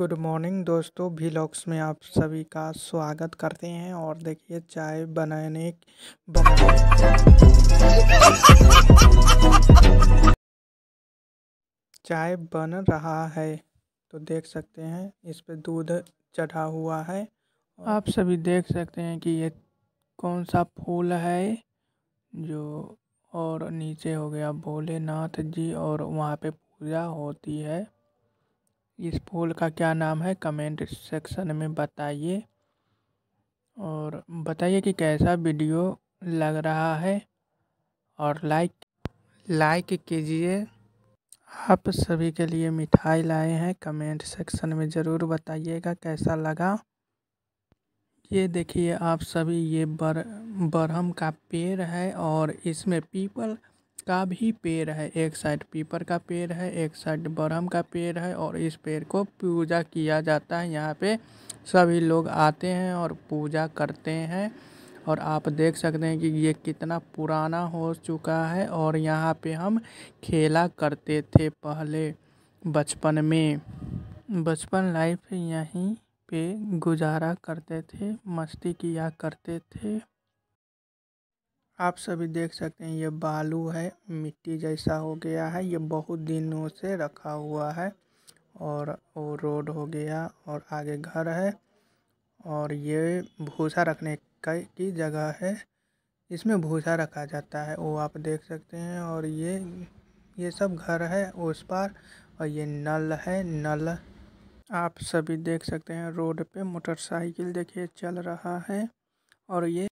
good morning दोस्तों vlogs में आप सभी का स्वागत करते हैं और देखिए चाय बनाने बना... चाय बन रहा है तो देख सकते हैं इस पे दूध चढ़ा हुआ है आप सभी देख सकते हैं कि ये कौन सा फूल है जो और नीचे हो गया भोलेनाथ जी और वहाँ पे पूजा होती है इस फूल का क्या नाम है कमेंट सेक्शन में बताइए और बताइए कि कैसा वीडियो लग रहा है और लाइक लाइक कीजिए आप सभी के लिए मिठाई लाए हैं कमेंट सेक्शन में ज़रूर बताइएगा कैसा लगा ये देखिए आप सभी ये बर बरहम का पेड़ है और इसमें पीपल का भी पेड़ है एक साइड पीपर का पेड़ है एक साइड बरहम का पेड़ है और इस पेड़ को पूजा किया जाता है यहाँ पे सभी लोग आते हैं और पूजा करते हैं और आप देख सकते हैं कि ये कितना पुराना हो चुका है और यहाँ पे हम खेला करते थे पहले बचपन में बचपन लाइफ यहीं पे गुजारा करते थे मस्ती किया करते थे आप सभी देख सकते हैं ये बालू है मिट्टी जैसा हो गया है ये बहुत दिनों से रखा हुआ है और वो रोड हो गया और आगे घर है और ये भूसा रखने का की जगह है इसमें भूसा रखा जाता है वो आप देख सकते हैं और ये ये सब घर है उस पार और ये नल है नल आप सभी देख सकते हैं रोड पे मोटरसाइकिल देखिए चल रहा है और ये